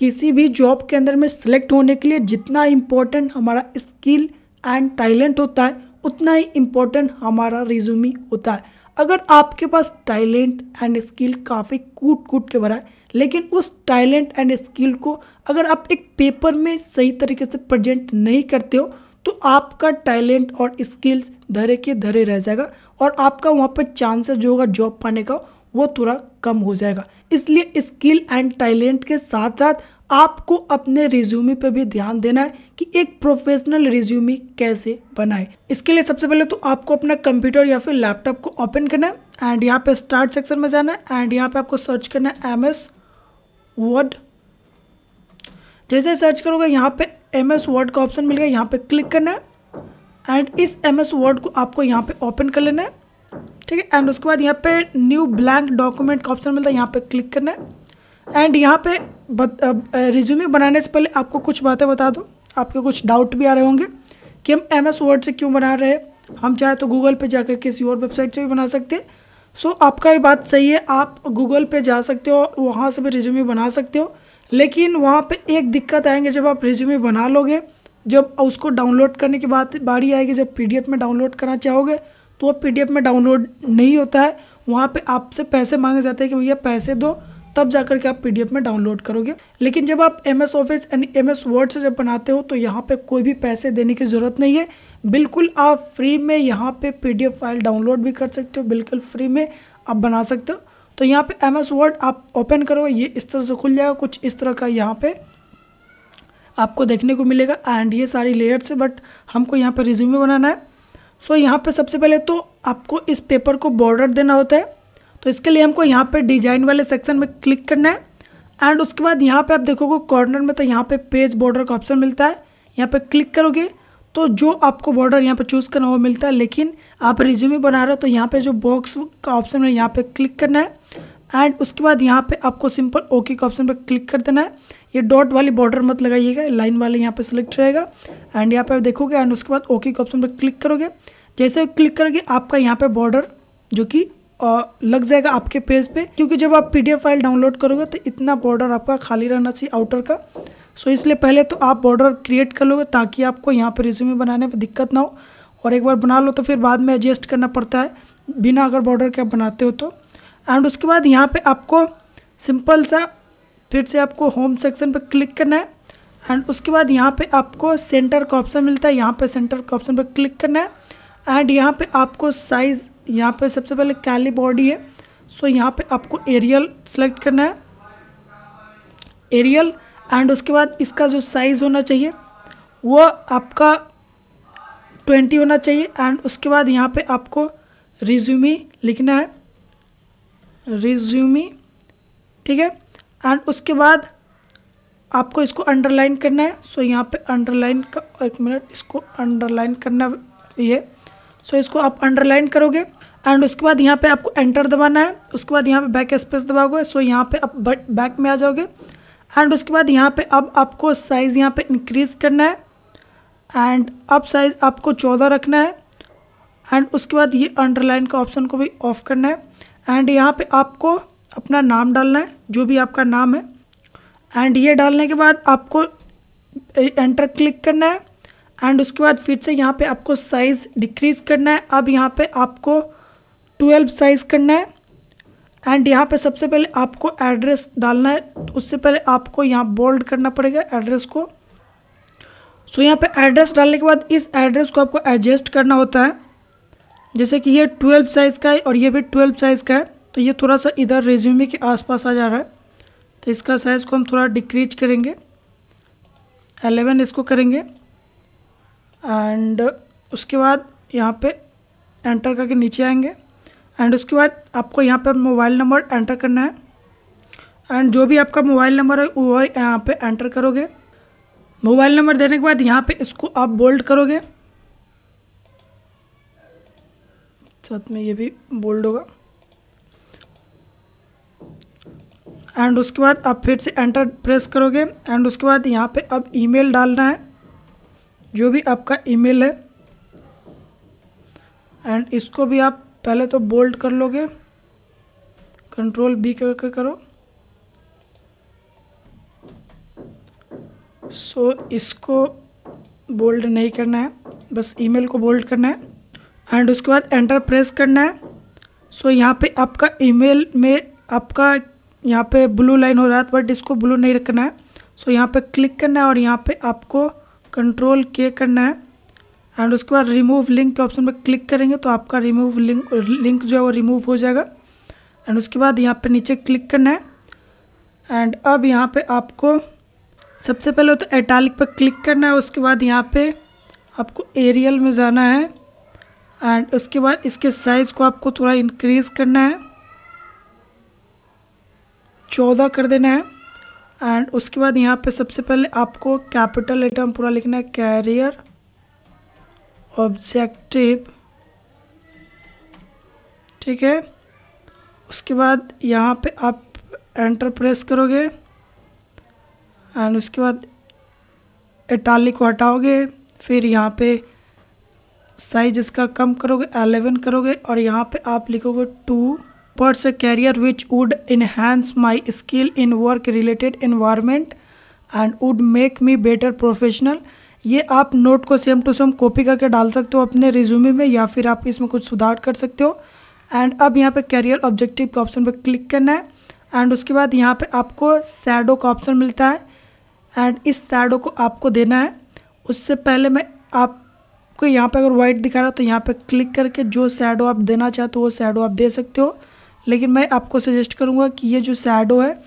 किसी भी जॉब के अंदर में सेलेक्ट होने के लिए जितना इम्पोर्टेंट हमारा स्किल एंड टैलेंट होता है उतना ही इम्पोर्टेंट हमारा रिज्यूमी होता है अगर आपके पास टैलेंट एंड स्किल काफ़ी कूट कूट के भरा है लेकिन उस टैलेंट एंड स्किल को अगर आप एक पेपर में सही तरीके से प्रजेंट नहीं करते हो तो आपका टैलेंट और स्किल्स धरे के धरे रह जाएगा और आपका वहाँ पर चांसेस जो होगा जॉब पाने का वो थोड़ा कम हो जाएगा इसलिए स्किल एंड टैलेंट के साथ साथ आपको अपने रिज्यूमे पर भी ध्यान देना है कि एक प्रोफेशनल रिज्यूमे कैसे बनाए इसके लिए सबसे पहले तो आपको अपना कंप्यूटर या फिर लैपटॉप को ओपन करना है एंड यहाँ पे स्टार्ट सेक्शन में जाना है एंड यहाँ पे आपको सर्च करना है एम एस वर्ड जैसे सर्च करोगे यहाँ पे एम एस वर्ड का ऑप्शन मिलेगा यहाँ पे क्लिक करना है एंड इस एम एस वर्ड को आपको यहाँ पे ओपन कर लेना है ठीक है एंड उसके बाद यहाँ पे न्यू ब्लैंक डॉक्यूमेंट का ऑप्शन मिलता है यहाँ पे क्लिक करना है एंड यहाँ पे रिज्यूमे बनाने से पहले आपको कुछ बातें बता दूँ आपके कुछ डाउट भी आ रहे होंगे कि हम एम एस वर्ड से क्यों बना रहे हैं हम चाहे तो गूगल पे जाकर किसी और वेबसाइट से भी बना सकते हैं सो so, आपका ये बात सही है आप गूगल पे जा सकते हो और वहाँ से भी रिज्यूमे बना सकते हो लेकिन वहाँ पे एक दिक्कत आएंगे जब आप रिज्यूमे बना लोगे जब उसको डाउनलोड करने की बात बारी आएगी जब पीडीएफ में डाउनलोड करना चाहोगे तो वो पी में डाउनलोड नहीं होता है वहाँ पर आपसे पैसे मांगे जाते हैं कि भैया पैसे दो तब जाकर के आप पी में डाउनलोड करोगे लेकिन जब आप एम एस ऑफिस यानी एम एस वर्ड से जब बनाते हो तो यहाँ पे कोई भी पैसे देने की ज़रूरत नहीं है बिल्कुल आप फ्री में यहाँ पे पी फाइल डाउनलोड भी कर सकते हो बिल्कुल फ्री में आप बना सकते हो तो यहाँ पे एम एस वर्ड आप ओपन करोगे ये इस तरह से खुल जाएगा कुछ इस तरह का यहाँ पर आपको देखने को मिलेगा एंड ये सारी लेयर्स है बट हमको यहाँ पर रिज्यूमे बनाना है सो so, यहाँ पे सबसे पहले तो आपको इस पेपर को बॉर्डर देना होता है तो इसके लिए हमको यहाँ पे डिजाइन वाले सेक्शन में क्लिक करना है एंड उसके बाद यहाँ पे आप देखोगे कॉर्नर में तो यहाँ पे पेज बॉर्डर का ऑप्शन मिलता है यहाँ पे क्लिक करोगे तो जो आपको बॉर्डर यहाँ पे चूज़ करना वो मिलता है लेकिन आप रिज्यूमे बना रहे हो तो यहाँ पर जो बॉक्स का ऑप्शन है यहाँ पर क्लिक करना है एंड उसके बाद यहाँ पर आपको सिंपल ओके का ऑप्शन पर क्लिक कर देना है ये डॉट वाली बॉर्डर मत लगाइएगा लाइन वाले यहाँ पे सिलेक्ट रहेगा एंड यहाँ पे आप देखोगे एंड उसके बाद ओके के ऑप्शन पर क्लिक करोगे जैसे क्लिक करोगे आपका यहाँ पे बॉर्डर जो कि लग जाएगा आपके पेज पे क्योंकि जब आप पी फाइल डाउनलोड करोगे तो इतना बॉर्डर आपका खाली रहना चाहिए आउटर का सो so, इसलिए पहले तो आप बॉर्डर क्रिएट कर लोगे ताकि आपको यहाँ पर रिज्यूमे बनाने में दिक्कत ना हो और एक बार बना लो तो फिर बाद में एडजस्ट करना पड़ता है बिना अगर बॉर्डर के आप बनाते हो तो एंड उसके बाद यहाँ पे आपको सिंपल सा फिर से आपको होम सेक्शन पर क्लिक करना है एंड उसके बाद यहाँ पे आपको सेंटर का ऑप्शन मिलता है यहाँ पे सेंटर का ऑप्शन पर क्लिक करना है एंड यहाँ पे आपको साइज़ यहाँ पे सबसे पहले कैली बॉडी है सो so, यहाँ पे आपको एरियल सेलेक्ट करना है एरियल एंड उसके बाद इसका जो साइज़ होना चाहिए वो आपका ट्वेंटी होना चाहिए एंड उसके बाद यहाँ पे आपको रिज्यूमी लिखना है रिज्यूमी ठीक है एंड उसके बाद आपको इसको अंडरलाइन करना है सो यहाँ पे अंडरलाइन का एक मिनट इसको अंडरलाइन करना ये सो इसको आप अंडरलाइन करोगे एंड उसके बाद यहाँ पे आपको एंटर दबाना है उसके बाद यहाँ पे बैक स्पेस दबाओगे सो यहाँ पे आप बैक में आ जाओगे एंड उसके बाद यहाँ पे अब आपको साइज़ यहाँ पे इंक्रीज़ करना है एंड अब साइज़ आपको चौदह रखना है एंड उसके बाद ये अंडरलाइन का ऑप्शन को भी ऑफ करना है एंड यहाँ पर आपको अपना नाम डालना है जो भी आपका नाम है एंड ये डालने के बाद आपको एंटर क्लिक करना है एंड उसके बाद फिर से यहाँ पे आपको साइज़ डिक्रीज़ करना है अब यहाँ पे आपको ट्वेल्व साइज़ करना है एंड यहाँ पे सबसे पहले आपको एड्रेस डालना है उससे पहले आपको यहाँ बोल्ड करना पड़ेगा एड्रेस को सो so, यहाँ पे एड्रेस डालने के बाद इस एड्रेस को आपको एडजस्ट करना होता है जैसे कि ये ट्वेल्व साइज़ का है और ये भी ट्वेल्व साइज़ का है तो ये थोड़ा सा इधर रेज्यूमे के आसपास आ जा रहा है तो इसका साइज़ को हम थोड़ा डिक्रीज करेंगे एलेवन इसको करेंगे एंड उसके बाद यहाँ पे एंटर करके नीचे आएंगे एंड उसके बाद आपको यहाँ पे मोबाइल नंबर एंटर करना है एंड जो भी आपका मोबाइल नंबर है वो यहाँ पे एंटर करोगे मोबाइल नंबर देने के बाद यहाँ पे इसको आप बोल्ड करोगे साथ में ये भी बोल्ड होगा एंड उसके बाद आप फिर से एंटर प्रेस करोगे एंड उसके बाद यहाँ पे अब ईमेल डालना है जो भी आपका ईमेल है एंड इसको भी आप पहले तो बोल्ड कर लोगे कंट्रोल बी करके करो सो so, इसको बोल्ड नहीं करना है बस ईमेल को बोल्ड करना है एंड उसके बाद एंटर प्रेस करना है सो so, यहाँ पे आपका ईमेल में आपका यहाँ पे ब्लू लाइन हो रहा है बट इसको ब्लू नहीं रखना है सो so, यहाँ पे क्लिक करना है और यहाँ पे आपको कंट्रोल के करना है एंड उसके बाद रिमूव लिंक के ऑप्शन पर क्लिक करेंगे तो आपका रिमूव लिंक लिंक जो है वो रिमूव हो जाएगा एंड उसके बाद यहाँ पे नीचे क्लिक करना है एंड अब यहाँ पे आपको सबसे पहले तो एटालिक पर क्लिक करना है उसके बाद यहाँ पे आपको एरियल में जाना है एंड उसके बाद इसके साइज़ को आपको थोड़ा इंक्रीज़ करना है चौदह कर देना है एंड उसके बाद यहाँ पे सबसे पहले आपको कैपिटल लेटर में पूरा लिखना है कैरियर ऑब्जेक्टिव ठीक है उसके बाद यहाँ पे आप एंटर प्रेस करोगे एंड उसके बाद इटाली को हटाओगे फिर यहाँ पे साइज इसका कम करोगे एलेवन करोगे और यहाँ पे आप लिखोगे to towards a career which would enhance my skill in work related environment and would make me better professional ये आप नोट को सेम टू सेम कॉपी करके डाल सकते हो अपने रिज्यूमे में या फिर आप इसमें कुछ सुधार कर सकते हो एंड अब यहाँ पे कैरियर ऑब्जेक्टिव के ऑप्शन पे क्लिक करना है एंड उसके बाद यहाँ पे आपको सैडो का ऑप्शन मिलता है एंड इस सैडो को आपको देना है उससे पहले मैं आपको यहाँ पे अगर वाइट दिखा रहा तो यहाँ पे क्लिक करके जो सैडो आप देना चाहते हो वो सैडो आप दे सकते हो लेकिन मैं आपको सजेस्ट करूँगा कि ये जो सैडो है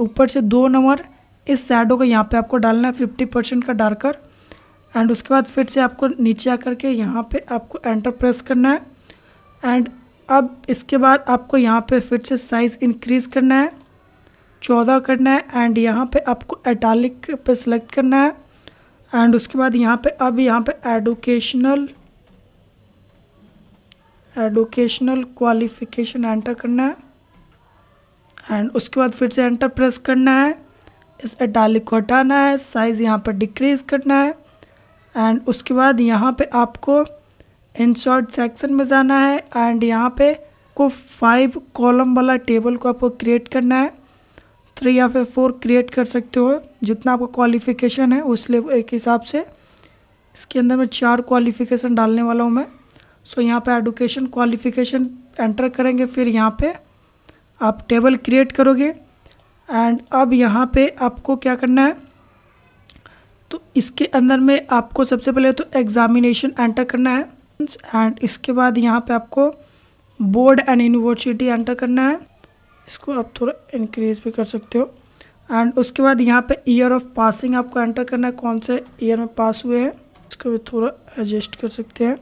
ऊपर से दो नंबर इस सैडो को यहाँ पे आपको डालना है फिफ्टी परसेंट का डार्कर एंड उसके बाद फिर से आपको नीचे आ के यहाँ पे आपको एंटर प्रेस करना है एंड अब इसके बाद आपको यहाँ पे फिर से साइज़ इंक्रीज़ करना है चौदह करना है एंड यहाँ पे आपको एटालिक पे सेलेक्ट करना है एंड उसके बाद यहाँ पे अब यहाँ पे एडुकेशनल एडुकेशनल क्वालिफिकेशन एंटर करना है एंड उसके बाद फिर से एंटर प्रेस करना है इस अटालिक को हटाना है साइज़ यहाँ पर डिक्रीज़ करना है एंड उसके बाद यहाँ पे आपको शॉर्ट सेक्शन में जाना है एंड यहाँ पे को फाइव कॉलम वाला टेबल को आपको क्रिएट करना है थ्री या फिर फोर क्रिएट कर सकते हो जितना आपका क्वालिफिकेशन है उस लेवल एक हिसाब से इसके अंदर मैं चार क्वालिफिकेशन डालने वाला हूँ मैं सो यहाँ पे एडुकेशन क्वालिफिकेशन एंटर करेंगे फिर यहाँ पे आप टेबल क्रिएट करोगे एंड अब यहाँ पे आपको क्या करना है तो इसके अंदर में आपको सबसे पहले तो एग्ज़ामिनेशन एंटर करना है एंड इसके बाद यहाँ पे आपको बोर्ड एंड यूनिवर्सिटी एंटर करना है इसको आप थोड़ा इंक्रीज भी कर सकते हो एंड उसके बाद यहाँ पे ईयर ऑफ पासिंग आपको एंटर करना है कौन से ईयर में पास हुए हैं इसको भी थोड़ा एडजस्ट कर सकते हैं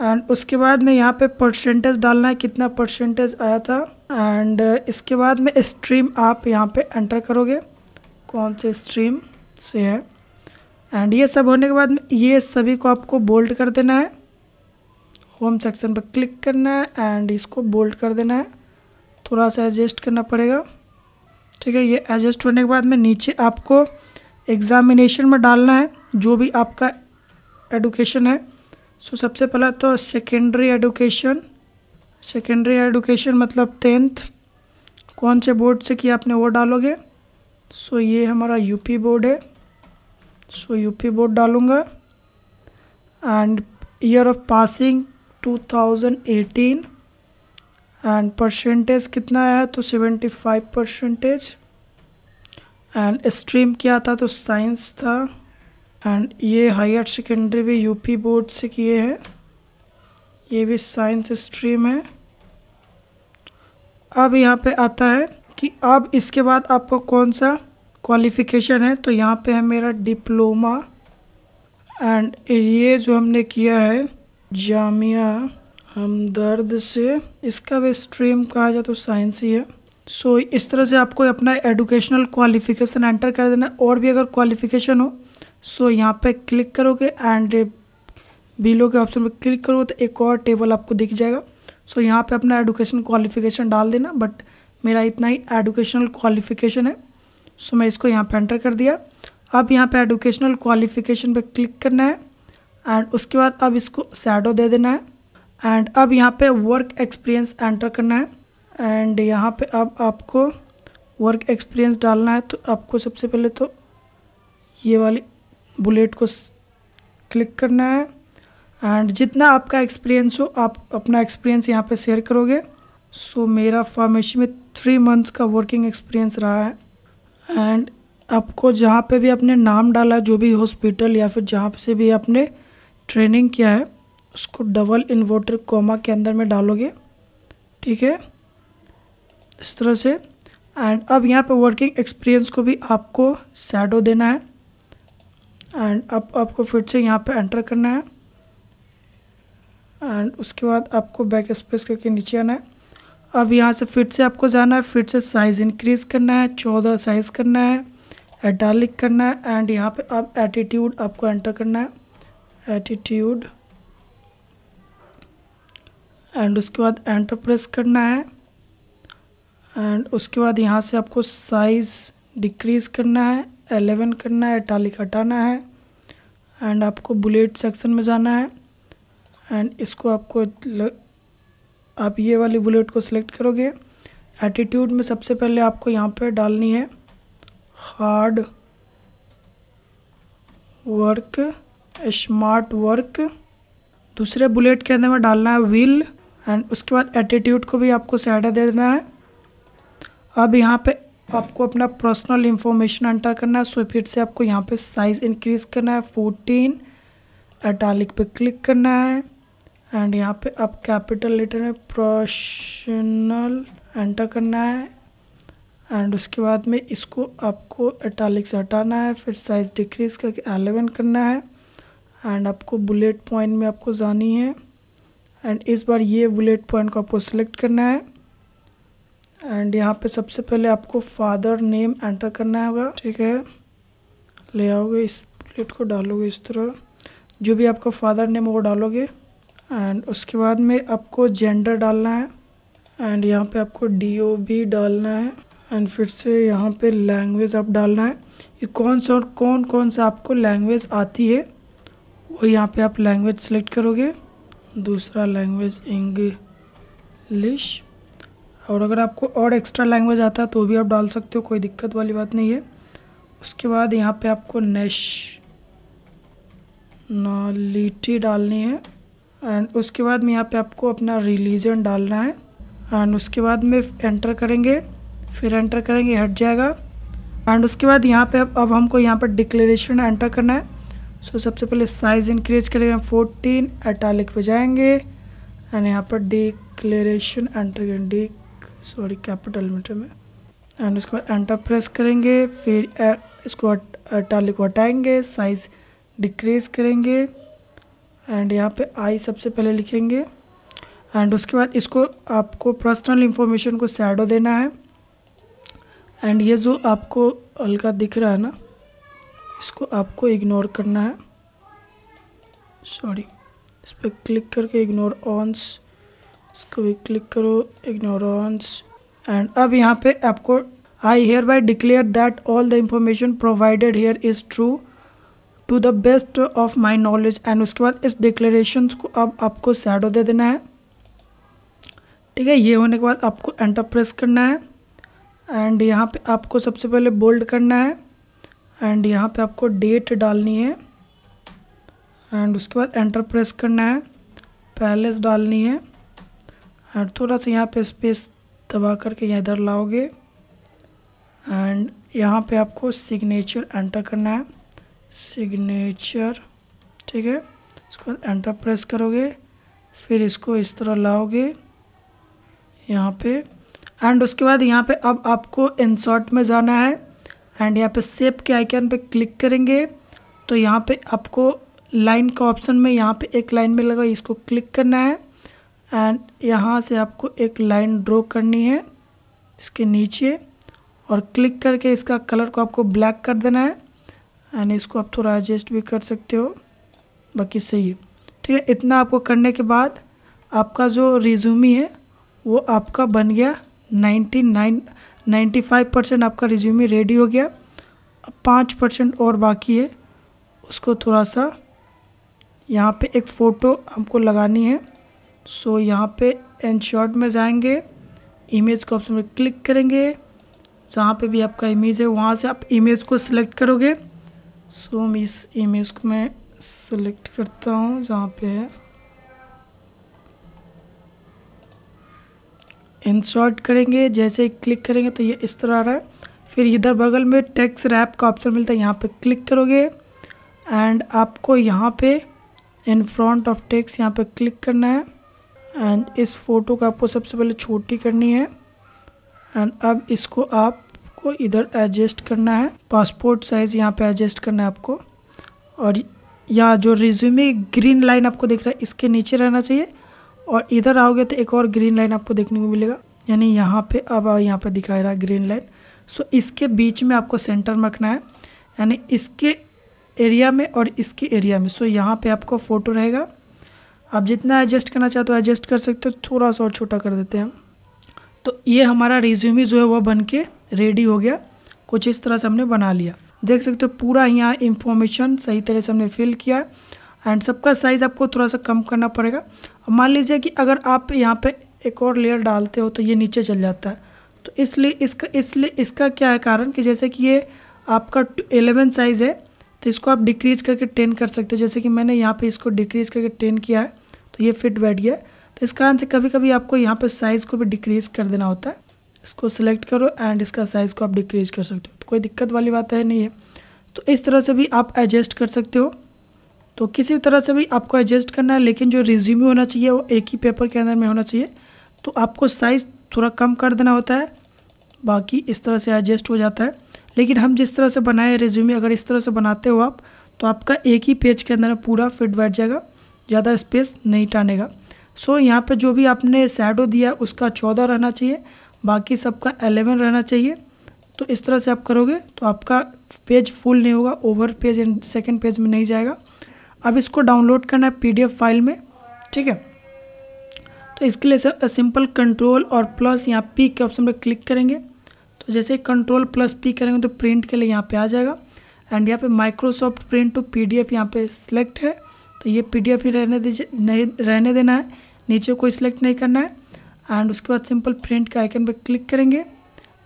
एंड उसके बाद में यहाँ पे परसेंटेज डालना है कितना परसेंटेज आया था एंड इसके बाद में स्ट्रीम आप यहाँ पे एंटर करोगे कौन से स्ट्रीम से है एंड ये सब होने के बाद में ये सभी को आपको बोल्ड कर देना है होम सेक्शन पर क्लिक करना है एंड इसको बोल्ड कर देना है थोड़ा सा एडजस्ट करना पड़ेगा ठीक है ये एडजस्ट होने के बाद में नीचे आपको एग्ज़ामिनेशन में डालना है जो भी आपका एडुकेशन है सो so, सबसे पहला तो सेकेंडरी एडुकेशन सेकेंडरी एडुकेशन मतलब टेंथ कौन से बोर्ड से किया आपने वो डालोगे सो so, ये हमारा यूपी बोर्ड है सो so, यूपी बोर्ड डालूँगा and year of passing 2018 and percentage कितना आया तो 75 परसेंटेज एंड स्ट्रीम क्या था तो साइंस था एंड ये हायर सेकेंडरी भी यूपी बोर्ड से किए हैं ये भी साइंस स्ट्रीम है अब यहाँ पे आता है कि अब इसके बाद आपको कौन सा क्वालिफ़िकेशन है तो यहाँ पे है मेरा डिप्लोमा एंड ये जो हमने किया है जामिया हमदर्द से इसका भी स्ट्रीम कहा जाए तो साइंस ही है सो so, इस तरह से आपको अपना एडुकेशनल क्वालिफिकेशन एंटर कर देना और भी अगर क्वालिफिकेशन हो सो so, यहाँ पे क्लिक करोगे एंड बिलो के ऑप्शन पे क्लिक करोगे तो एक और टेबल आपको दिख जाएगा सो so, यहाँ पे अपना एडुकेशन क्वालिफिकेशन डाल देना बट मेरा इतना ही एडुकेशनल क्वालिफिकेशन है सो so, मैं इसको यहाँ पे एंटर कर दिया अब यहाँ पे एडुकेशनल क्वालिफिकेशन पे क्लिक करना है एंड उसके बाद अब इसको सैडो दे देना है एंड अब यहाँ पर वर्क एक्सपीरियंस एंटर करना है एंड यहाँ पर अब आपको वर्क एक्सपीरियंस डालना है तो आपको सबसे पहले तो ये वाली बुलेट को क्लिक करना है एंड जितना आपका एक्सपीरियंस हो आप अपना एक्सपीरियंस यहाँ पे शेयर करोगे सो so, मेरा फार्मेसी में थ्री मंथ्स का वर्किंग एक्सपीरियंस रहा है एंड आपको जहाँ पे भी आपने नाम डाला जो भी हॉस्पिटल या फिर जहाँ से भी आपने ट्रेनिंग किया है उसको डबल इन्वर्टर कोमा के अंदर में डालोगे ठीक है इस तरह से एंड अब यहाँ पे वर्किंग एक्सपीरियंस को भी आपको सैडो देना है एंड अब आपको फिर से यहाँ पे एंटर करना है एंड उसके बाद आपको बैक स्पेस करके नीचे आना है अब यहाँ से फिर से आपको जाना है फिर से साइज़ इंक्रीज़ करना है चौदह साइज़ करना है एटालिक करना है एंड यहाँ पे अब एटीट्यूड आपको एंटर करना है एटीट्यूड एंड उसके बाद एंटर प्रेस करना है एंड उसके बाद यहाँ से आपको साइज़ डिक्रीज़ करना है एलेवन करना है टाली हटाना है एंड आपको बुलेट सेक्शन में जाना है एंड इसको आपको ल, आप ये वाली बुलेट को सिलेक्ट करोगे एटीट्यूड में सबसे पहले आपको यहाँ पर डालनी है हार्ड वर्क स्मार्ट वर्क दूसरे बुलेट के अंदर में डालना है व्हील एंड उसके बाद एटीट्यूड को भी आपको से दे देना है अब यहाँ पे आपको अपना पर्सनल इन्फॉर्मेशन एंटर करना है सो फिर से आपको यहाँ पे साइज़ इंक्रीज़ करना है फोर्टीन अटालिक पे क्लिक करना है एंड यहाँ पे आप कैपिटल लेटर में प्रोशनल एंटर करना है एंड उसके बाद में इसको आपको अटालिक से हटाना है फिर साइज़ डिक्रीज़ करके एलेवन करना है एंड आपको बुलेट पॉइंट में आपको जानी है एंड इस बार ये बुलेट पॉइंट को आपको सेलेक्ट करना है एंड यहाँ पे सबसे पहले आपको फादर नेम एंटर करना होगा ठीक है ले आओगे इस प्लेट को डालोगे इस तरह जो भी आपका फादर नेम वो डालोगे एंड उसके बाद में आपको जेंडर डालना है एंड यहाँ पे आपको डी ओ भी डालना है एंड फिर से यहाँ पे लैंग्वेज आप डालना है ये कौन सा और कौन कौन सा आपको लैंग्वेज आती है वो यहाँ पे आप लैंग्वेज सेलेक्ट करोगे दूसरा लैंग्वेज इंग्लिश और अगर आपको और एक्स्ट्रा लैंग्वेज आता है तो भी आप डाल सकते हो कोई दिक्कत वाली बात नहीं है उसके बाद यहाँ पे आपको नेश नॉलिटी डालनी है एंड उसके बाद में यहाँ पे आपको अपना रिलीजन डालना है एंड उसके बाद में एंटर करेंगे फिर एंटर करेंगे हट जाएगा एंड उसके बाद यहाँ पे अब अब हमको यहाँ पर डिक्लेरेशन एंटर करना है सो so, सबसे पहले साइज़ इंक्रीज करेंगे फोर्टीन अटालिक पे जाएंगे एंड यहाँ पर डिक्लेरेशन एंटर करेंगे सॉरी कैपिटल मीटर में एंड इसको एंटर प्रेस करेंगे फिर इसको टाली को हटाएंगे साइज़ डिक्रीज करेंगे एंड यहाँ पे आई सबसे पहले लिखेंगे एंड उसके बाद इसको आपको पर्सनल इन्फॉर्मेशन को सैडो देना है एंड ये जो आपको हल्का दिख रहा है ना इसको आपको इग्नोर करना है सॉरी इस पर क्लिक करके इग्नोर ऑन्स इसको भी क्लिक करो इग्नोरेंस एंड अब यहाँ पे आपको I hereby declare that all the information provided here is true to the best of my knowledge and उसके बाद इस डिक्लेरेशन को अब आपको सैडो दे देना है ठीक है ये होने के बाद आपको एंटर प्रेस करना है एंड यहाँ पे आपको सबसे पहले बोल्ड करना है एंड यहाँ पे आपको डेट डालनी है एंड उसके बाद एंटर प्रेस करना है पैलेस डालनी है एंड थोड़ा सा यहाँ पे स्पेस दबा करके यहाँ इधर लाओगे एंड यहाँ पे आपको सिग्नेचर एंटर करना है सिग्नेचर ठीक है उसके बाद एंटर प्रेस करोगे फिर इसको इस तरह लाओगे यहाँ पे एंड उसके बाद यहाँ पे अब आपको इंसर्ट में जाना है एंड यहाँ पे सेप के आइकन पे क्लिक करेंगे तो यहाँ पे आपको लाइन का ऑप्शन में यहाँ पे एक लाइन में लगा इसको क्लिक करना है एंड यहाँ से आपको एक लाइन ड्रॉ करनी है इसके नीचे और क्लिक करके इसका कलर को आपको ब्लैक कर देना है एंड इसको आप थोड़ा एडजस्ट भी कर सकते हो बाकी सही है ठीक है इतना आपको करने के बाद आपका जो रिज्यूमी है वो आपका बन गया ninety nine ninety five percent आपका रिज्यूमी रेडी हो गया पाँच परसेंट और बाकी है उसको थोड़ा सा यहाँ पे एक फ़ोटो हमको लगानी है सो so, यहाँ पे एन शॉर्ट में जाएंगे इमेज को ऑप्शन में क्लिक करेंगे जहाँ पे भी आपका इमेज है वहाँ से आप इमेज को सिलेक्ट करोगे सो so, मैं इस इमेज को मैं सिलेक्ट करता हूँ जहाँ पे है इंसर्ट करेंगे जैसे ही क्लिक करेंगे तो ये इस तरह आ रहा है फिर इधर बगल में टैक्स रैप का ऑप्शन मिलता है यहाँ पे क्लिक करोगे एंड आपको यहाँ पे इन फ्रंट ऑफ टैक्स यहाँ पे क्लिक करना है एंड इस फ़ोटो को आपको सबसे पहले छोटी करनी है एंड अब इसको आपको इधर एडजस्ट करना है पासपोर्ट साइज़ यहाँ पे एडजस्ट करना है आपको और यहाँ जो रिज्यूमे ग्रीन लाइन आपको दिख रहा है इसके नीचे रहना चाहिए और इधर आओगे तो एक और ग्रीन लाइन आपको देखने को मिलेगा यानी यहाँ पे अब यहाँ पे दिखाई रहा है ग्रीन लाइन सो इसके बीच में आपको सेंटर रखना है यानी इसके एरिया में और इसके एरिया में सो यहाँ पे आपको फ़ोटो रहेगा आप जितना एडजस्ट करना चाहते हो एडजस्ट कर सकते हो थोड़ा सा और छोटा कर देते हैं हम तो ये हमारा रिज्यूमे जो है वह बन के रेडी हो गया कुछ इस तरह से हमने बना लिया देख सकते हो पूरा यहाँ इंफॉर्मेशन सही तरह से हमने फिल किया एंड सबका साइज़ आपको थोड़ा सा कम करना पड़ेगा अब मान लीजिए कि अगर आप यहाँ पे एक और लेयर डालते हो तो ये नीचे चल जाता है तो इसलिए इसका इसलिए इसका क्या है कारण कि जैसे कि ये आपका एलेवन साइज़ है तो इसको आप डिक्रीज़ करके टेन कर सकते हो जैसे कि मैंने यहाँ पे इसको डिक्रीज़ करके टेन किया है तो ये फिट बैठ गया तो इस कारण से कभी कभी आपको यहाँ पे साइज़ को भी डिक्रीज़ कर देना होता है इसको सिलेक्ट करो एंड इसका साइज़ को आप डिक्रीज़ कर सकते हो तो कोई दिक्कत वाली बात है नहीं है तो इस तरह से भी आप एडजस्ट कर सकते हो तो किसी तरह से भी आपको एडजस्ट करना है लेकिन जो रिज्यूम होना चाहिए वो एक ही पेपर के अंदर में होना चाहिए तो आपको साइज़ थोड़ा कम कर देना होता है बाकी इस तरह से एडजस्ट हो जाता है लेकिन हम जिस तरह से बनाए रिज्यूमे अगर इस तरह से बनाते हो आप तो आपका एक ही पेज के अंदर पूरा फिट बैठ जाएगा ज़्यादा स्पेस नहीं टानेगा सो so, यहाँ पे जो भी आपने सैडो दिया उसका चौदह रहना चाहिए बाकी सबका एलेवन रहना चाहिए तो इस तरह से आप करोगे तो आपका पेज फुल नहीं होगा over page and second page में नहीं जाएगा अब इसको डाउनलोड करना है पीडीएफ फाइल में ठीक है तो इसके लिए सिंपल कंट्रोल और प्लस यहाँ पी के ऑप्शन पर क्लिक करेंगे तो जैसे कंट्रोल प्लस पी करेंगे तो प्रिंट के लिए यहाँ पे आ जाएगा एंड यहाँ पे Microsoft print to P D F यहाँ पर सिलेक्ट है तो ये पी डी एफ ही रहने दीजिए नहीं रहने देना है नीचे कोई सिलेक्ट नहीं करना है एंड उसके बाद सिंपल प्रिंट के आइकन पर क्लिक करेंगे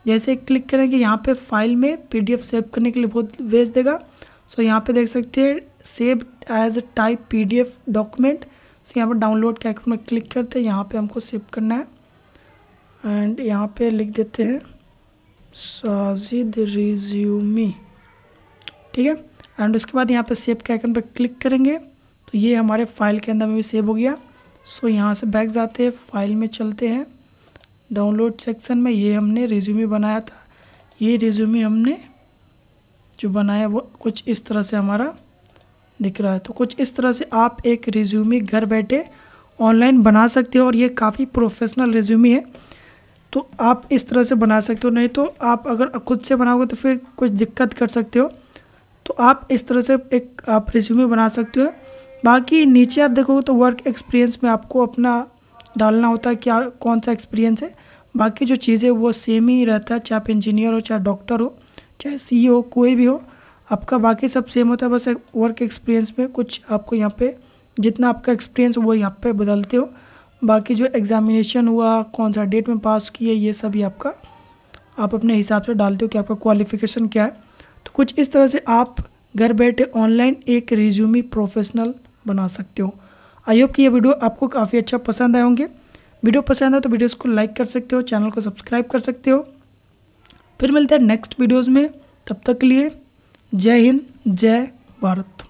जैसे क्लिक करेंगे यहाँ पे फाइल में पीडीएफ सेव करने के लिए बहुत वेज देगा सो so, यहाँ पे देख सकते हैं save as a type PDF document so यहाँ पर डाउनलोड के आइकन में क्लिक करते हैं यहाँ पे हमको सेव करना है एंड यहाँ पे लिख देते हैं साजिद रिज्यूमी ठीक है एंड उसके बाद यहाँ पे सेव के आइकन पर क्लिक करेंगे तो ये हमारे फाइल के अंदर में भी सेव हो गया सो यहाँ से बैग जाते हैं फाइल में चलते हैं डाउनलोड सेक्शन में ये हमने रिज्यूमी बनाया था ये रिज्यूमी हमने जो बनाया वो कुछ इस तरह से हमारा दिख रहा है तो कुछ इस तरह से आप एक रिज्यूमी घर बैठे ऑनलाइन बना सकते हो और ये काफ़ी प्रोफेशनल रिज्यूमी है तो आप इस तरह से बना सकते हो नहीं तो आप अगर खुद से बनाओगे तो फिर कुछ दिक्कत कर सकते हो तो आप इस तरह से एक आप रिज्यूमे बना सकते हो बाकी नीचे आप देखोगे तो वर्क एक्सपीरियंस में आपको अपना डालना होता है क्या कौन सा एक्सपीरियंस है बाकी जो चीज़ें वो सेम ही रहता है चाहे आप इंजीनियर हो चाहे डॉक्टर हो चाहे सी e हो कोई भी हो आपका बाकी सब सेम होता है बस वर्क एक्सपीरियंस में कुछ आपको यहाँ पे जितना आपका एक्सपीरियंस वो यहाँ पे बदलते हो बाकी जो एग्ज़ामिनेशन हुआ कौन सा डेट में पास किया ये सभी आपका आप अपने हिसाब से डालते हो कि आपका क्वालिफ़िकेशन क्या है तो कुछ इस तरह से आप घर बैठे ऑनलाइन एक रिज्यूमी प्रोफेशनल बना सकते हो आई होप कि ये वीडियो आपको काफ़ी अच्छा पसंद आए होंगे वीडियो पसंद आए तो वीडियोज़ को लाइक कर सकते हो चैनल को सब्सक्राइब कर सकते हो फिर मिलते हैं नेक्स्ट वीडियोज़ में तब तक के लिए जय हिंद जय भारत